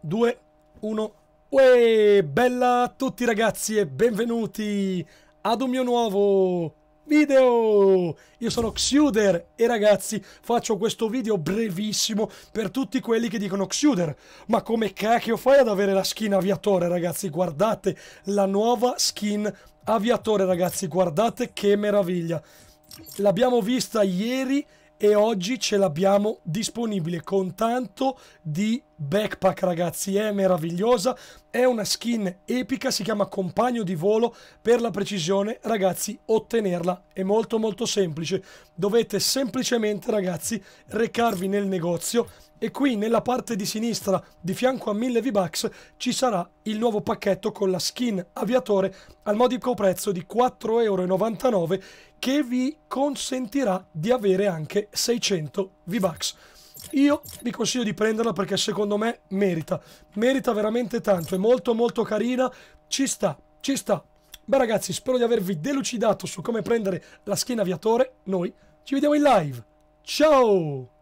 2, 1. Uè, bella a tutti ragazzi e benvenuti ad un mio nuovo video! Io sono Xuder e ragazzi faccio questo video brevissimo per tutti quelli che dicono Xuder, ma come cacchio fai ad avere la skin aviatore ragazzi? Guardate la nuova skin aviatore ragazzi, guardate che meraviglia! L'abbiamo vista ieri e oggi ce l'abbiamo disponibile con tanto di backpack ragazzi è meravigliosa è una skin epica si chiama compagno di volo per la precisione ragazzi ottenerla è molto molto semplice dovete semplicemente ragazzi recarvi nel negozio e qui nella parte di sinistra di fianco a 1000 V-Bucks ci sarà il nuovo pacchetto con la skin aviatore al modico prezzo di 4,99€ che vi consentirà di avere anche 600 V-Bucks. Io vi consiglio di prenderla perché secondo me merita, merita veramente tanto, è molto molto carina, ci sta, ci sta. Beh ragazzi, spero di avervi delucidato su come prendere la skin aviatore, noi ci vediamo in live, ciao!